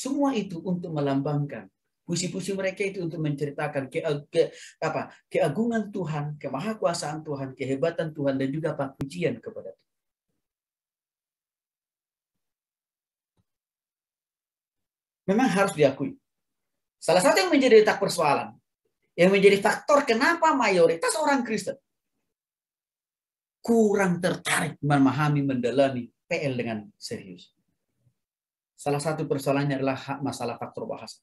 Semua itu untuk melambangkan puisi-puisi mereka itu untuk menceritakan ke, ke apa keagungan Tuhan, kemahakuasaan Tuhan, kehebatan Tuhan dan juga apa pujian kepada Tuhan. Memang harus diakui. Salah satu yang menjadi tak persoalan, yang menjadi faktor kenapa mayoritas orang Kristen kurang tertarik memahami mendalami PL dengan serius. Salah satu persoalannya adalah hak masalah faktor bahasa.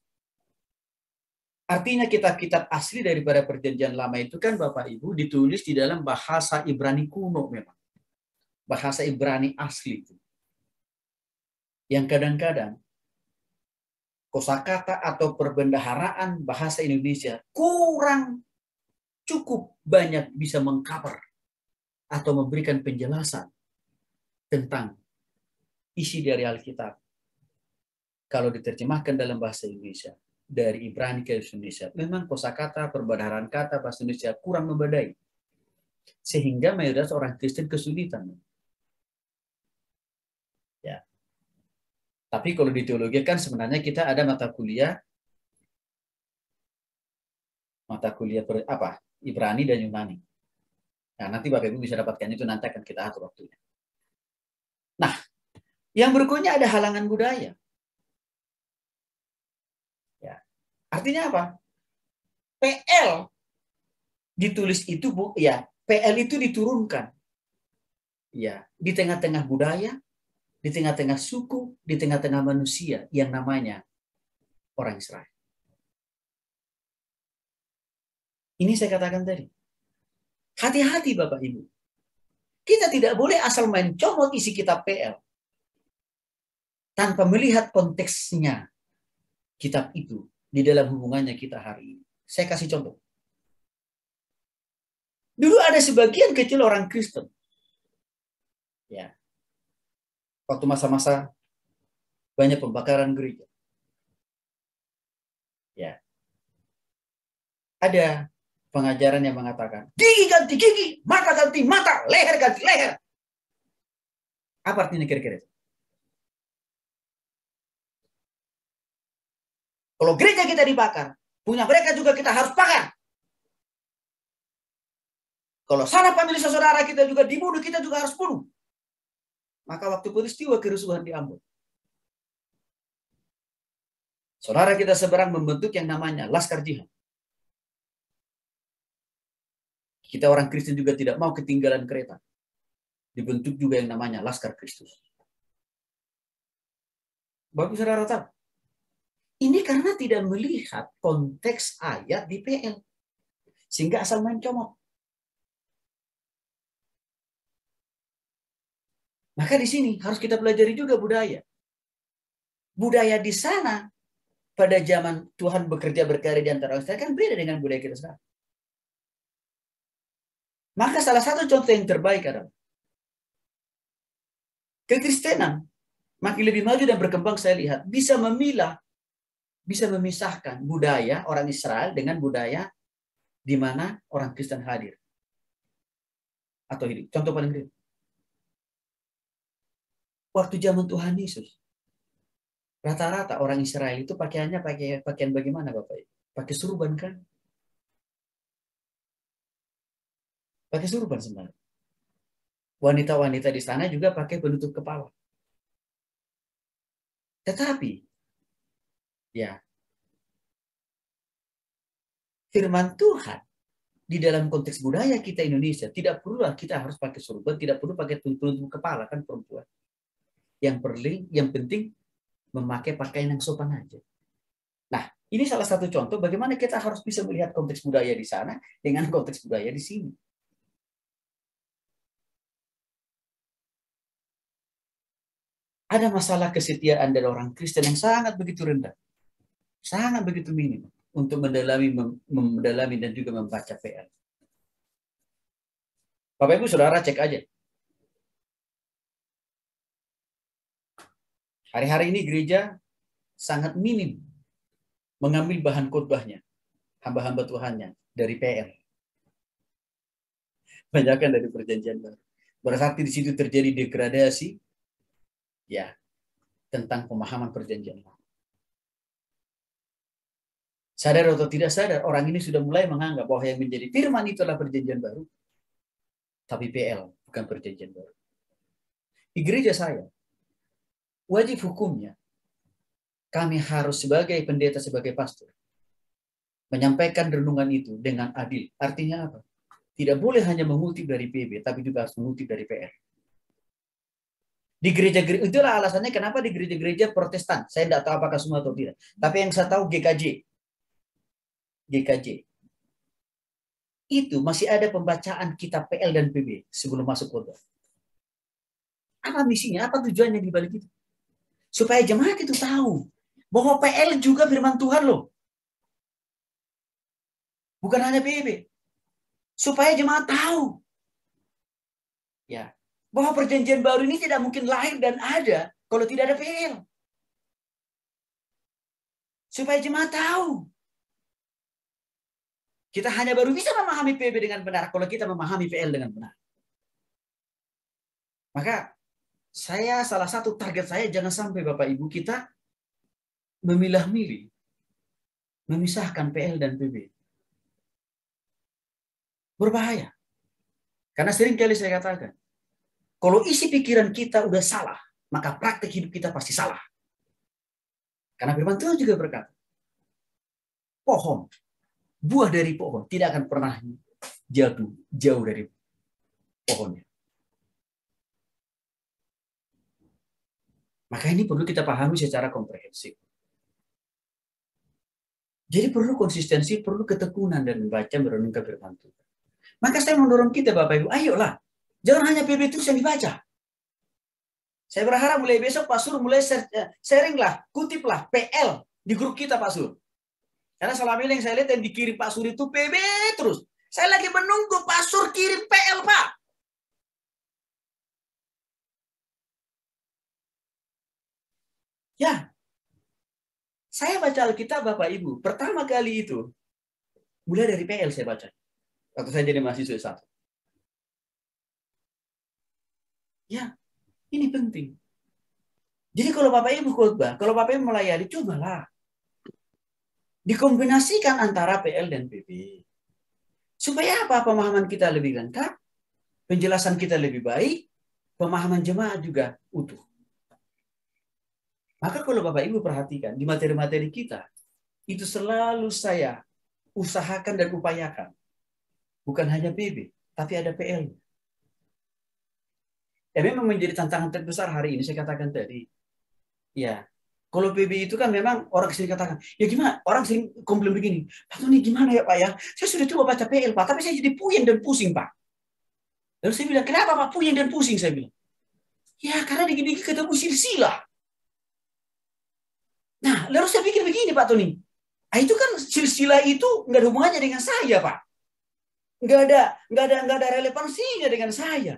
Artinya kitab-kitab asli daripada perjanjian lama itu kan Bapak Ibu ditulis di dalam bahasa Ibrani kuno memang. Bahasa Ibrani asli itu. Yang kadang-kadang kosakata atau perbendaharaan bahasa Indonesia kurang cukup banyak bisa mengcover atau memberikan penjelasan tentang isi dari Alkitab kalau diterjemahkan dalam bahasa Indonesia dari Ibrani ke Indonesia, memang kosakata perbedaan kata bahasa Indonesia kurang membadai. Sehingga mayoritas orang Kristen kesulitan. Ya. Tapi kalau di teologi kan sebenarnya kita ada mata kuliah mata kuliah per, apa? Ibrani dan Yunani. Nah, nanti Bapak Ibu bisa dapatkan itu nanti akan kita atur waktunya. Nah, yang berikutnya ada halangan budaya. Artinya apa? PL ditulis itu bu, ya PL itu diturunkan, ya di tengah-tengah budaya, di tengah-tengah suku, di tengah-tengah manusia yang namanya orang Israel. Ini saya katakan tadi. Hati-hati Bapak Ibu. Kita tidak boleh asal main mencomot isi kitab PL tanpa melihat konteksnya kitab itu di dalam hubungannya kita hari ini. Saya kasih contoh. Dulu ada sebagian kecil orang Kristen. Ya. Waktu masa-masa banyak pembakaran gereja. Ya. Ada pengajaran yang mengatakan, gigi ganti gigi, mata ganti mata, leher ganti leher. Apa artinya kira-kira? Kalau gereja kita dibakar, punya mereka juga kita harus bakar. Kalau sana pemilih saudara kita juga dibunuh, kita juga harus bunuh. Maka waktu peristiwa kerusuhan di Ambon, saudara kita seberang membentuk yang namanya Laskar Jihad. Kita orang Kristen juga tidak mau ketinggalan kereta. Dibentuk juga yang namanya Laskar Kristus. Bagus saudara tahu. Ini karena tidak melihat konteks ayat di PL. Sehingga asal main comot. Maka di sini harus kita pelajari juga budaya. Budaya di sana pada zaman Tuhan bekerja berkarya di antara orang-orang, kan beda dengan budaya kita sekarang. Maka salah satu contoh yang terbaik adalah kekristenan makin lebih maju dan berkembang saya lihat bisa memilah bisa memisahkan budaya orang Israel dengan budaya di mana orang Kristen hadir atau hidup. Contoh paling kecil. Waktu zaman Tuhan Yesus, rata-rata orang Israel itu pakaiannya pakai pakaian bagaimana Bapak? ibu Pakai surban kan? Pakai surban sebenarnya. Wanita-wanita di sana juga pakai penutup kepala. Tetapi ya firman Tuhan di dalam konteks budaya kita Indonesia tidak perlu kita harus pakai sorban, tidak perlu pakai penutup kepala kan perempuan. Yang perlu yang penting memakai pakaian yang sopan aja. Nah, ini salah satu contoh bagaimana kita harus bisa melihat konteks budaya di sana dengan konteks budaya di sini. Ada masalah kesetiaan dari orang Kristen yang sangat begitu rendah sangat begitu minim untuk mendalami mendalami dan juga membaca PR. Bapak Ibu Saudara cek aja. Hari-hari ini gereja sangat minim mengambil bahan khotbahnya, hamba-hamba Tuhannya dari PR. Banyakkan dari perjanjian baru. Berarti di situ terjadi degradasi ya tentang pemahaman perjanjian baru. Sadar atau tidak sadar, orang ini sudah mulai menganggap bahwa yang menjadi firman itu adalah perjanjian baru. Tapi PL, bukan perjanjian baru. Di gereja saya, wajib hukumnya, kami harus sebagai pendeta, sebagai pastor, menyampaikan renungan itu dengan adil. Artinya apa? Tidak boleh hanya mengutip dari PB, tapi juga harus mengutip dari PR di gereja itulah alasannya kenapa di gereja-gereja Protestan saya tidak tahu apakah semua atau tidak tapi yang saya tahu GKJ GKJ. Itu masih ada pembacaan kitab PL dan PB sebelum masuk kota. Apa misinya? Apa tujuannya di balik itu? Supaya jemaat itu tahu bahwa PL juga firman Tuhan loh. Bukan hanya PB. Supaya jemaat tahu. Ya, bahwa perjanjian baru ini tidak mungkin lahir dan ada kalau tidak ada PL. Supaya jemaat tahu kita hanya baru bisa memahami PB dengan benar kalau kita memahami PL dengan benar. Maka saya salah satu target saya jangan sampai Bapak Ibu kita memilah-milih, memisahkan PL dan PB. Berbahaya. Karena sering kali saya katakan, kalau isi pikiran kita udah salah, maka praktik hidup kita pasti salah. Karena firman Tuhan juga berkata, pohon buah dari pohon tidak akan pernah jatuh jauh dari pohonnya. Maka ini perlu kita pahami secara komprehensif. Jadi perlu konsistensi, perlu ketekunan dan membaca merenungkan firman Tuhan. Maka saya mendorong kita Bapak Ibu, ayolah. Jangan hanya PB terus yang dibaca. Saya berharap mulai besok Pak Sur mulai eh, sharinglah, kutiplah PL di grup kita Pak Sur. Karena selama ini yang saya lihat yang dikirim Pak Sur itu PB terus. Saya lagi menunggu Pak Sur kirim PL, Pak. Ya. Saya baca Alkitab Bapak Ibu. Pertama kali itu mulai dari PL saya baca. Waktu saya jadi mahasiswa satu. Ya, ini penting. Jadi kalau Bapak Ibu khotbah, kalau Bapak Ibu melayani, cobalah dikombinasikan antara PL dan PB Supaya apa? Pemahaman kita lebih lengkap, penjelasan kita lebih baik, pemahaman jemaat juga utuh. Maka kalau Bapak Ibu perhatikan di materi-materi kita, itu selalu saya usahakan dan upayakan. Bukan hanya PB, tapi ada PL. Ya memang menjadi tantangan terbesar hari ini, saya katakan tadi. Ya, kalau PBI itu kan memang orang sering katakan, ya gimana? Orang sering komplain begini, Pak Tony gimana ya Pak ya? Saya sudah coba baca PL Pak, tapi saya jadi puyeng dan pusing Pak. Lalu saya bilang, kenapa Pak puyeng dan pusing? Saya bilang, ya karena dikit-dikit ketemu silsilah. Nah, lalu saya pikir begini Pak Tony, ah, itu kan silsilah itu nggak ada hubungannya dengan saya Pak. Nggak ada, nggak ada, nggak ada relevansinya dengan saya.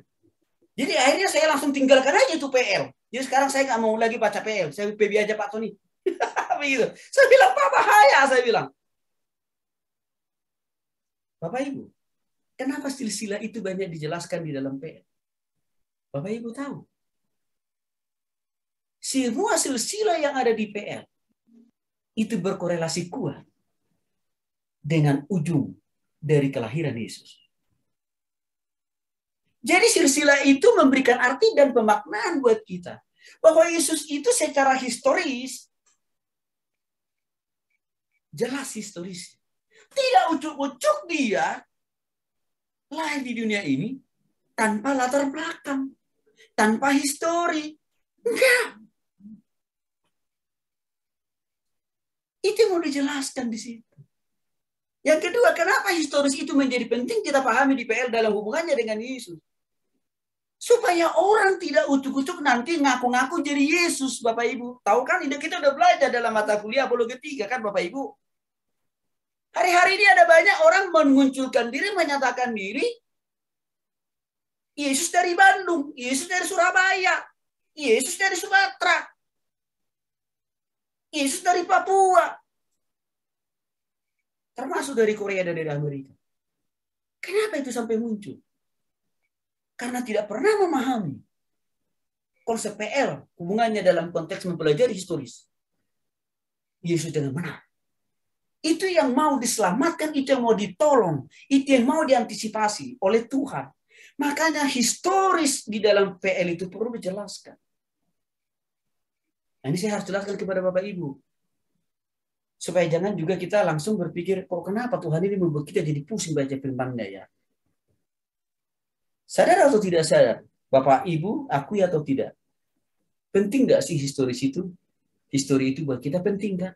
Jadi akhirnya saya langsung tinggalkan aja itu PL. Jadi sekarang saya nggak mau lagi baca PL, saya PB aja Pak Tony. Begitu. Saya bilang Pak bahaya, saya bilang. Bapak Ibu, kenapa silsilah itu banyak dijelaskan di dalam PL? Bapak Ibu tahu. Semua silsilah yang ada di PL itu berkorelasi kuat dengan ujung dari kelahiran Yesus. Jadi silsilah itu memberikan arti dan pemaknaan buat kita bahwa Yesus itu secara historis jelas historis. Tidak ujuk-ujuk dia lahir di dunia ini tanpa latar belakang, tanpa histori. Enggak. Itu mau dijelaskan di situ. Yang kedua, kenapa historis itu menjadi penting kita pahami di PL dalam hubungannya dengan Yesus? supaya orang tidak utuk-utuk nanti ngaku-ngaku jadi Yesus, Bapak Ibu. Tahu kan, ini kita udah belajar dalam mata kuliah bulu ketiga kan, Bapak Ibu. Hari-hari ini ada banyak orang menunjukkan diri, menyatakan diri. Yesus dari Bandung, Yesus dari Surabaya, Yesus dari Sumatera, Yesus dari Papua, termasuk dari Korea dan dari Amerika. Kenapa itu sampai muncul? karena tidak pernah memahami konsep PL hubungannya dalam konteks mempelajari historis. Yesus dengan benar. Itu yang mau diselamatkan, itu yang mau ditolong, itu yang mau diantisipasi oleh Tuhan. Makanya historis di dalam PL itu perlu dijelaskan. Nah, ini saya harus jelaskan kepada Bapak Ibu. Supaya jangan juga kita langsung berpikir, kok kenapa Tuhan ini membuat kita jadi pusing baca firman-Nya ya. Sadar atau tidak sadar? Bapak, Ibu, akui ya atau tidak? Penting nggak sih historis itu? Histori itu buat kita penting kan?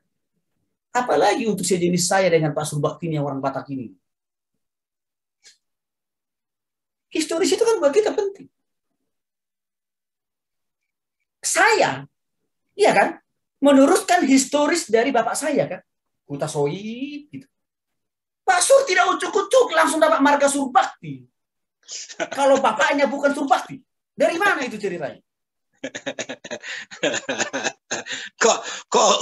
Apalagi untuk sejenis saya dengan Pak Surbakti yang orang Batak ini. Historis itu kan buat kita penting. Saya, iya kan? Meneruskan historis dari bapak saya kan? Kutasoi, gitu. Pak Sur tidak ucuk-ucuk langsung dapat marga Surbakti. Kalau bapaknya bukan Surbakti, dari mana itu ceritanya? kok kok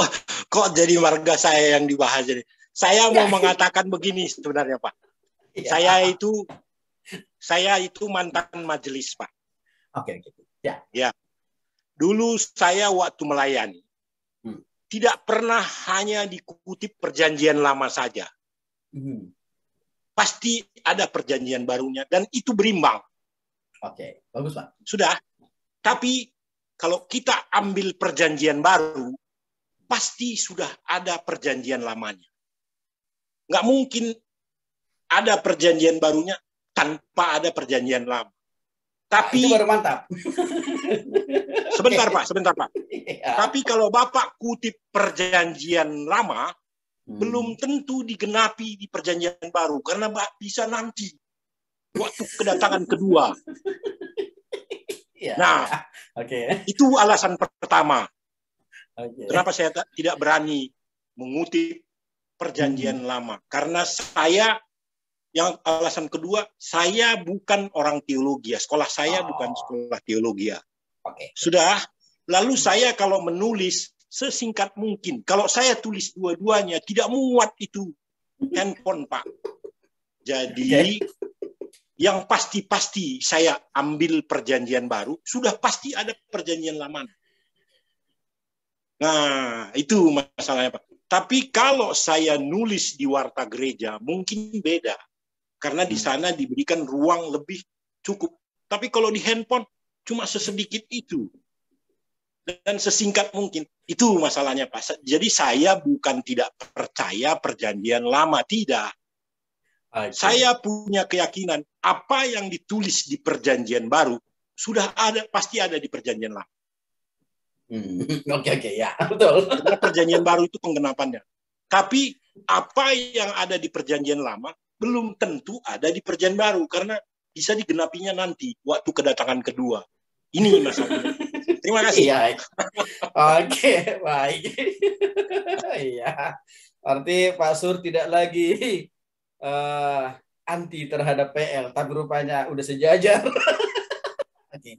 kok jadi warga saya yang dibahas jadi saya mau ya. mengatakan begini sebenarnya pak ya. saya itu saya itu mantan majelis pak oke okay, gitu ya ya dulu saya waktu melayani hmm. tidak pernah hanya dikutip perjanjian lama saja hmm pasti ada perjanjian barunya dan itu berimbang. Oke, bagus pak. Sudah. Tapi kalau kita ambil perjanjian baru, pasti sudah ada perjanjian lamanya. Nggak mungkin ada perjanjian barunya tanpa ada perjanjian lama. Tapi itu baru mantap. sebentar Pak, sebentar Pak. Yeah. Tapi kalau Bapak kutip perjanjian lama, hmm. belum tentu digenapi di perjanjian baru karena bisa nanti waktu kedatangan kedua. Yeah. nah, okay. itu alasan pertama. Okay. Kenapa saya tidak berani mengutip perjanjian hmm. lama? Karena saya yang alasan kedua, saya bukan orang teologi. Ya. Sekolah saya oh. bukan sekolah teologi. Ya. Okay. Sudah. Lalu hmm. saya kalau menulis sesingkat mungkin. Kalau saya tulis dua-duanya, tidak muat itu handphone, Pak. Jadi okay. yang pasti-pasti saya ambil perjanjian baru, sudah pasti ada perjanjian lama. Nah, itu masalahnya, Pak. Tapi kalau saya nulis di warta gereja, mungkin beda. Karena di hmm. sana diberikan ruang lebih cukup. Tapi kalau di handphone, cuma sesedikit itu dan sesingkat mungkin. Itu masalahnya Pak. Jadi saya bukan tidak percaya perjanjian lama, tidak. Saya punya keyakinan apa yang ditulis di perjanjian baru sudah ada pasti ada di perjanjian lama. Hmm, oke oke ya betul. Karena perjanjian baru itu penggenapannya. Tapi apa yang ada di perjanjian lama belum tentu ada di perjanjian baru karena bisa digenapinya nanti waktu kedatangan kedua. Ini masalahnya. Terima kasih. Iya. Oke, baik. Iya. Arti Pak Sur tidak lagi uh, anti terhadap PL, tapi rupanya udah sejajar.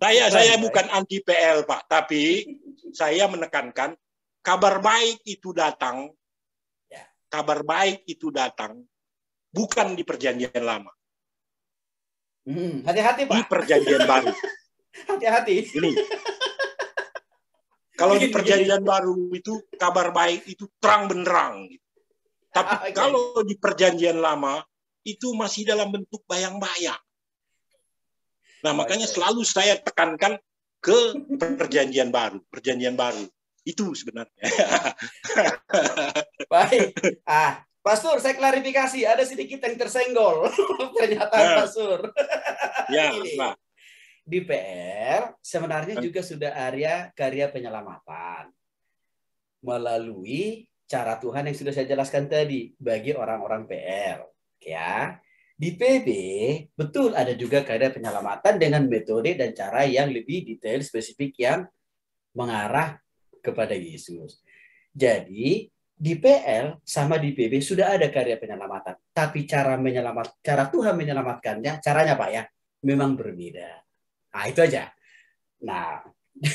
Saya saya bukan anti PL Pak, tapi saya menekankan kabar baik itu datang, ya. kabar baik itu datang bukan di perjanjian lama. Hmm, hati-hati hmm, Pak. Di perjanjian baru. Hati-hati. Ini kalau di iya, iya. perjanjian baru itu kabar baik itu terang benderang. Gitu. Tapi ah, okay. kalau di perjanjian lama itu masih dalam bentuk bayang-bayang. Nah, makanya selalu saya tekankan ke perjanjian baru, perjanjian baru. Itu sebenarnya. Baik. Ah, Pastor, saya klarifikasi, ada sedikit yang tersenggol pernyataan nah, Pastor. Ya, nah, di PR sebenarnya kan. juga sudah area karya penyelamatan melalui cara Tuhan yang sudah saya jelaskan tadi bagi orang-orang PR ya di PB betul ada juga karya penyelamatan dengan metode dan cara yang lebih detail spesifik yang mengarah kepada Yesus. Jadi di PL sama di PB sudah ada karya penyelamatan, tapi cara menyelamat cara Tuhan menyelamatkannya caranya Pak ya memang berbeda. Nah, itu aja. Nah,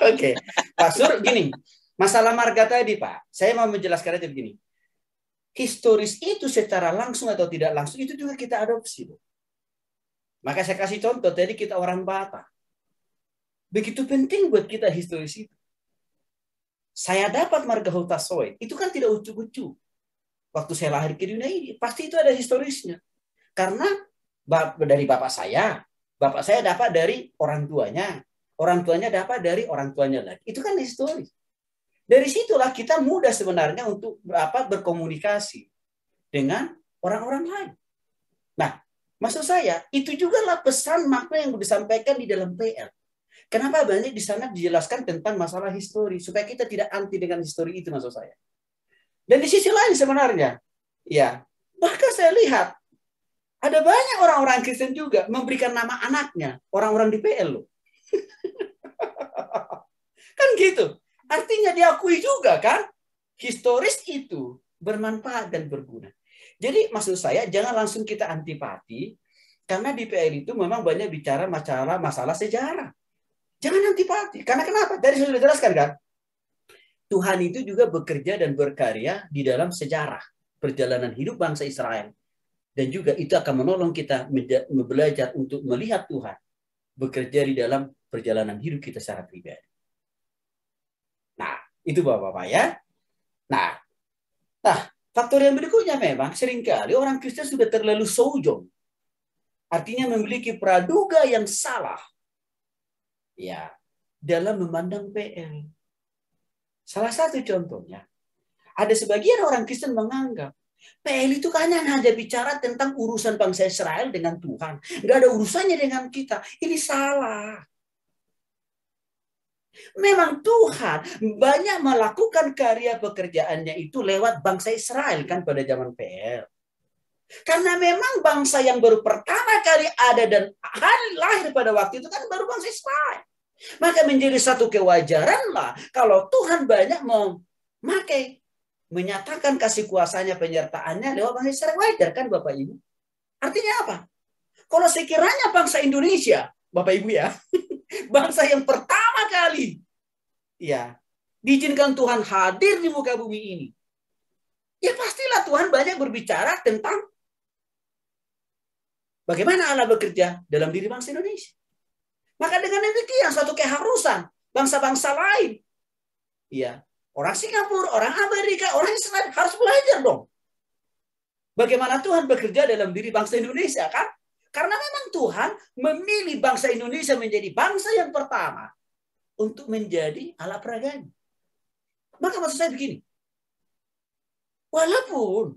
oke. Okay. Pak Sur, gini. Masalah marga tadi, Pak. Saya mau menjelaskan itu begini. Historis itu secara langsung atau tidak langsung, itu juga kita adopsi. Bu. Maka saya kasih contoh, tadi kita orang Batak. Begitu penting buat kita historis itu. Saya dapat marga Hutasoid, itu kan tidak ucu-ucu. Waktu saya lahir ke dunia ini, pasti itu ada historisnya. Karena dari bapak saya, Bapak saya dapat dari orang tuanya, orang tuanya dapat dari orang tuanya lagi. Itu kan histori. Dari situlah kita mudah sebenarnya untuk apa berkomunikasi dengan orang-orang lain. Nah, maksud saya itu juga lah pesan makna yang disampaikan di dalam PL. Kenapa banyak di sana dijelaskan tentang masalah histori supaya kita tidak anti dengan histori itu maksud saya. Dan di sisi lain sebenarnya, ya bahkan saya lihat ada banyak orang-orang Kristen juga memberikan nama anaknya orang-orang di PL loh. kan gitu. Artinya diakui juga kan. Historis itu bermanfaat dan berguna. Jadi maksud saya jangan langsung kita antipati karena di PL itu memang banyak bicara masalah masalah sejarah. Jangan antipati. Karena kenapa? dari sudah jelaskan kan? Tuhan itu juga bekerja dan berkarya di dalam sejarah perjalanan hidup bangsa Israel dan juga itu akan menolong kita belajar untuk melihat Tuhan bekerja di dalam perjalanan hidup kita secara pribadi. Nah, itu Bapak-bapak ya. Nah, nah, faktor yang berikutnya memang seringkali orang Kristen sudah terlalu sojong. Artinya memiliki praduga yang salah. Ya, dalam memandang PL. Salah satu contohnya, ada sebagian orang Kristen menganggap PL itu kan hanya bicara tentang urusan bangsa Israel dengan Tuhan. Nggak ada urusannya dengan kita. Ini salah. Memang Tuhan banyak melakukan karya pekerjaannya itu lewat bangsa Israel kan pada zaman PL. Karena memang bangsa yang baru pertama kali ada dan akan lahir pada waktu itu kan baru bangsa Israel. Maka menjadi satu kewajaran lah kalau Tuhan banyak memakai menyatakan kasih kuasanya penyertaannya lewat bangsa Israel wajar kan Bapak Ibu? Artinya apa? Kalau sekiranya bangsa Indonesia, Bapak Ibu ya, bangsa yang pertama kali ya diizinkan Tuhan hadir di muka bumi ini. Ya pastilah Tuhan banyak berbicara tentang bagaimana Allah bekerja dalam diri bangsa Indonesia. Maka dengan demikian suatu keharusan bangsa-bangsa lain ya orang Singapura, orang Amerika, orang Israel harus belajar dong. Bagaimana Tuhan bekerja dalam diri bangsa Indonesia kan? Karena memang Tuhan memilih bangsa Indonesia menjadi bangsa yang pertama untuk menjadi alat peragaan. Maka maksud saya begini. Walaupun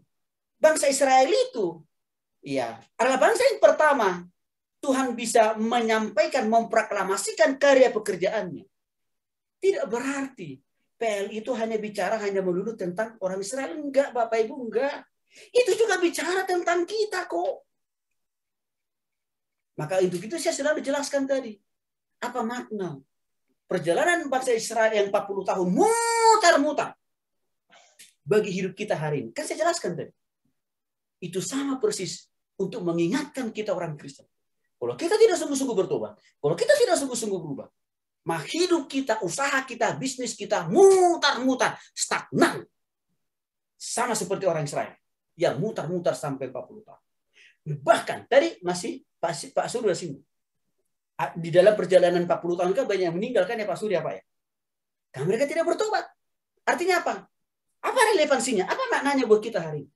bangsa Israel itu ya adalah bangsa yang pertama Tuhan bisa menyampaikan, memproklamasikan karya pekerjaannya. Tidak berarti PLI itu hanya bicara hanya melulu tentang orang Israel enggak Bapak Ibu enggak itu juga bicara tentang kita kok maka itu itu saya sudah jelaskan tadi apa makna perjalanan bangsa Israel yang 40 tahun mutar-mutar bagi hidup kita hari ini kan saya jelaskan tadi itu sama persis untuk mengingatkan kita orang Kristen kalau kita tidak sungguh-sungguh bertobat, kalau kita tidak sungguh-sungguh berubah, maka hidup kita, usaha kita, bisnis kita mutar-mutar, stagnan. Sama seperti orang Israel yang mutar-mutar sampai 40 tahun. Bahkan tadi masih Pak, Pak Surya sini. Di dalam perjalanan 40 tahun kan banyak yang meninggalkan ya Pak Surya Pak ya. Karena mereka tidak bertobat. Artinya apa? Apa relevansinya? Apa maknanya buat kita hari ini?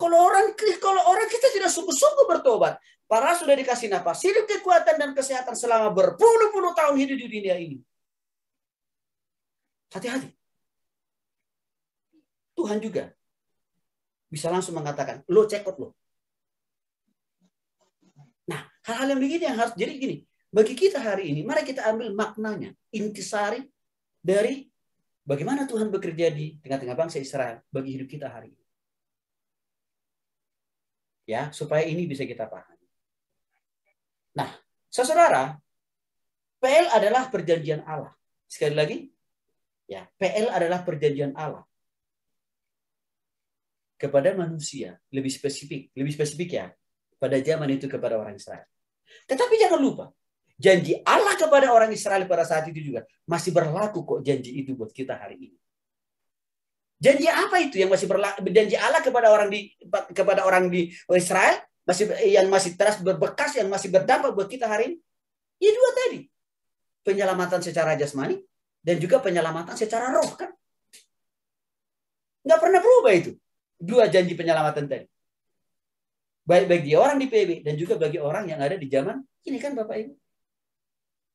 Kalau orang kalau orang kita tidak sungguh-sungguh bertobat, para sudah dikasih nafas hidup, kekuatan dan kesehatan selama berpuluh-puluh tahun hidup di dunia ini. Hati-hati. Tuhan juga bisa langsung mengatakan, lo cekot lo. Nah, hal-hal yang begini yang harus jadi gini. Bagi kita hari ini, mari kita ambil maknanya, intisari dari bagaimana Tuhan bekerja di tengah-tengah bangsa Israel bagi hidup kita hari ini ya supaya ini bisa kita pahami. Nah, saudara, PL adalah perjanjian Allah. Sekali lagi, ya PL adalah perjanjian Allah kepada manusia, lebih spesifik, lebih spesifik ya, pada zaman itu kepada orang Israel. Tetapi jangan lupa, janji Allah kepada orang Israel pada saat itu juga masih berlaku kok janji itu buat kita hari ini. Janji apa itu yang masih berlaku? Janji Allah kepada orang di kepada orang di Israel masih yang masih teras berbekas yang masih berdampak buat kita hari ini. Ya dua tadi. Penyelamatan secara jasmani dan juga penyelamatan secara roh kan. Nggak pernah berubah itu. Dua janji penyelamatan tadi. Baik bagi orang di PB dan juga bagi orang yang ada di zaman ini kan Bapak Ibu.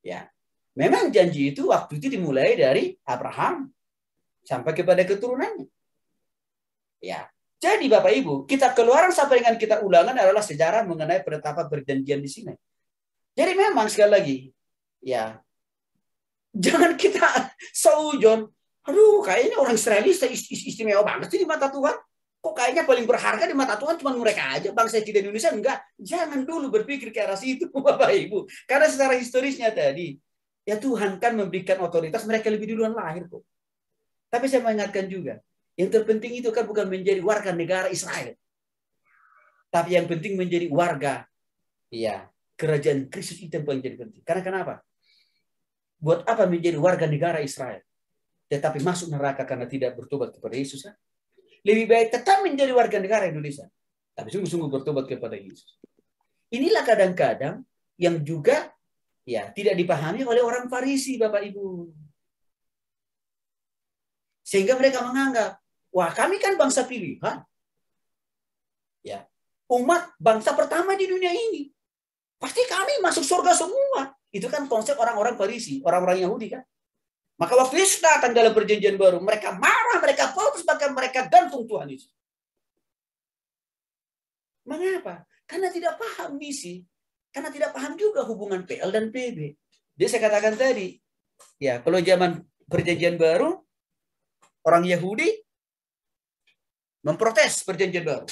Ya. Memang janji itu waktu itu dimulai dari Abraham sampai kepada keturunannya. Ya. Jadi Bapak Ibu, kita keluaran sampai dengan kita ulangan adalah sejarah mengenai penetapan perjanjian di sini. Jadi memang sekali lagi, ya jangan kita seujon. Aduh, kayaknya orang Israel istimewa banget sih di mata Tuhan. Kok kayaknya paling berharga di mata Tuhan cuma mereka aja. Bangsa kita di Indonesia enggak. Jangan dulu berpikir ke arah situ, Bapak Ibu. Karena secara historisnya tadi, ya Tuhan kan memberikan otoritas mereka lebih duluan lahir kok. Tapi saya mengingatkan juga, yang terpenting itu kan bukan menjadi warga negara Israel. Tapi yang penting menjadi warga ya kerajaan Kristus itu yang paling jadi penting. Karena kenapa? Buat apa menjadi warga negara Israel? Tetapi masuk neraka karena tidak bertobat kepada Yesus. Kan? Lebih baik tetap menjadi warga negara Indonesia. Tapi sungguh-sungguh bertobat kepada Yesus. Inilah kadang-kadang yang juga ya tidak dipahami oleh orang Farisi, Bapak Ibu. Sehingga mereka menganggap, wah kami kan bangsa pilihan. Ya, umat bangsa pertama di dunia ini. Pasti kami masuk surga semua. Itu kan konsep orang-orang Farisi, orang-orang Yahudi kan. Maka waktu Yesus datang dalam perjanjian baru, mereka marah, mereka protes, bahkan mereka gantung Tuhan Yesus. Mengapa? Karena tidak paham misi, karena tidak paham juga hubungan PL dan PB. dia saya katakan tadi, ya kalau zaman perjanjian baru, orang Yahudi memprotes perjanjian baru.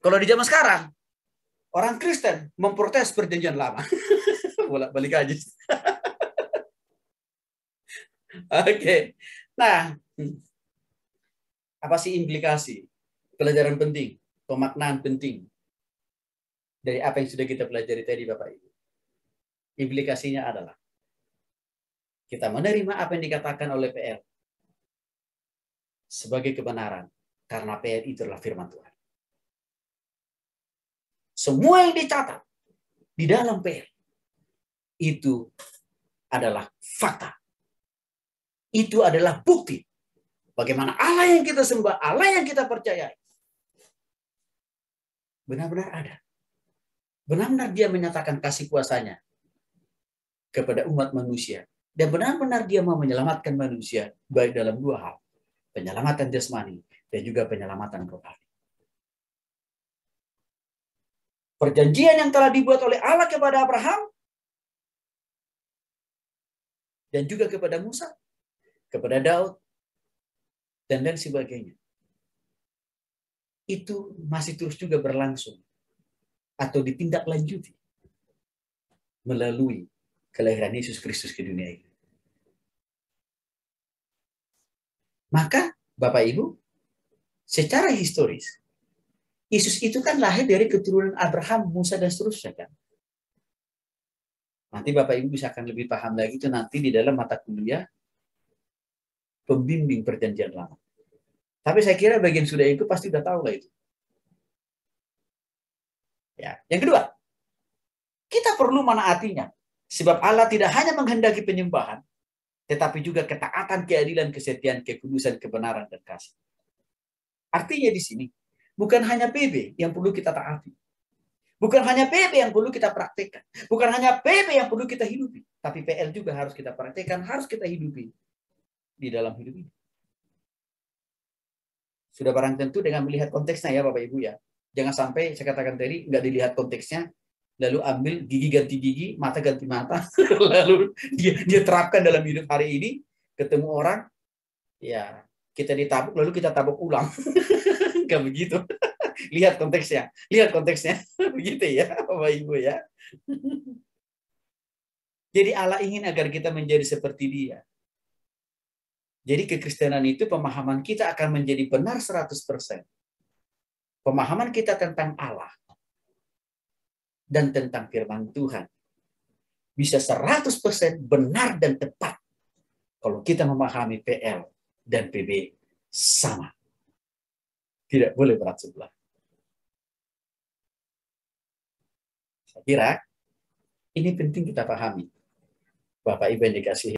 Kalau di zaman sekarang, orang Kristen memprotes perjanjian lama. Bolak balik aja. Oke. Nah, apa sih implikasi? Pelajaran penting, pemaknaan penting dari apa yang sudah kita pelajari tadi Bapak Ibu. Implikasinya adalah kita menerima apa yang dikatakan oleh PL sebagai kebenaran karena PR itu adalah firman Tuhan. Semua yang dicatat di dalam PR itu adalah fakta. Itu adalah bukti bagaimana Allah yang kita sembah, Allah yang kita percayai benar-benar ada. Benar-benar dia menyatakan kasih kuasanya kepada umat manusia. Dan benar-benar dia mau menyelamatkan manusia baik dalam dua hal penyelamatan jasmani, dan juga penyelamatan rohani. Perjanjian yang telah dibuat oleh Allah kepada Abraham dan juga kepada Musa, kepada Daud, dan lain sebagainya. Itu masih terus juga berlangsung atau ditindaklanjuti melalui kelahiran Yesus Kristus ke dunia ini. Maka Bapak Ibu, secara historis, Yesus itu kan lahir dari keturunan Abraham, Musa, dan seterusnya kan. Nanti Bapak Ibu bisa akan lebih paham lagi itu nanti di dalam mata kuliah pembimbing perjanjian lama. Tapi saya kira bagian sudah itu pasti sudah tahu lah itu. Ya. Yang kedua, kita perlu mana menaatinya. Sebab Allah tidak hanya menghendaki penyembahan, tetapi juga ketaatan, keadilan, kesetiaan, kekudusan, kebenaran, dan kasih. Artinya di sini, bukan hanya PB yang perlu kita taati. Bukan hanya PB yang perlu kita praktekkan. Bukan hanya PB yang perlu kita hidupi. Tapi PL juga harus kita praktekkan, harus kita hidupi di dalam hidup ini. Sudah barang tentu dengan melihat konteksnya ya Bapak Ibu ya. Jangan sampai saya katakan tadi nggak dilihat konteksnya, lalu ambil gigi ganti gigi, mata ganti mata, lalu dia, dia terapkan dalam hidup hari ini, ketemu orang, ya kita ditabuk, lalu kita tabuk ulang. Gak begitu. Lihat konteksnya, lihat konteksnya. Begitu ya, Bapak Ibu ya. Jadi Allah ingin agar kita menjadi seperti dia. Jadi kekristenan itu pemahaman kita akan menjadi benar 100%. Pemahaman kita tentang Allah dan tentang firman Tuhan. Bisa 100% benar dan tepat kalau kita memahami PL dan PB sama. Tidak boleh berat sebelah. Saya kira ini penting kita pahami. Bapak Ibu yang dikasihi